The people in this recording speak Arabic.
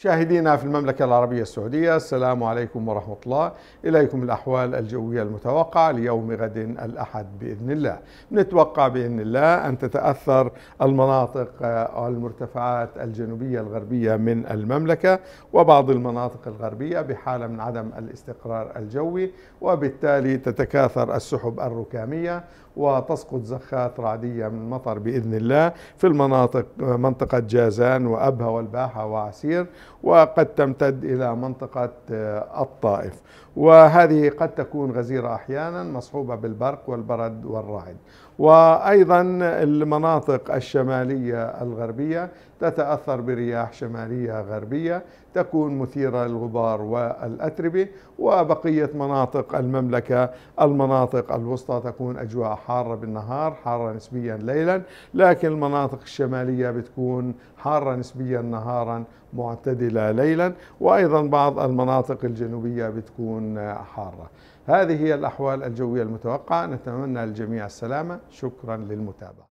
مشاهدينا في المملكة العربية السعودية السلام عليكم ورحمة الله إليكم الأحوال الجوية المتوقعة ليوم غد الأحد بإذن الله نتوقع بإذن الله أن تتأثر المناطق آه، المرتفعات الجنوبية الغربية من المملكة وبعض المناطق الغربية بحالة من عدم الاستقرار الجوي وبالتالي تتكاثر السحب الركامية وتسقط زخات رعدية من المطر بإذن الله في المناطق آه، منطقة جازان وأبها والباحة وعسير وقد تمتد إلى منطقة آه، الطائف وهذه قد تكون غزيرة أحيانا مصحوبة بالبرق والبرد والرعد وأيضا المناطق الشمالية الغربية تتأثر برياح شمالية غربية تكون مثيرة للغبار والأتربة وبقية مناطق المملكة المناطق الوسطى تكون أجواء حارة بالنهار حارة نسبيا ليلا لكن المناطق الشمالية بتكون حارة نسبيا نهارا معتدلة معتدلة ليلا وأيضا بعض المناطق الجنوبية بتكون حارة هذه هي الأحوال الجوية المتوقعة نتمنى للجميع السلامة شكرا للمتابعة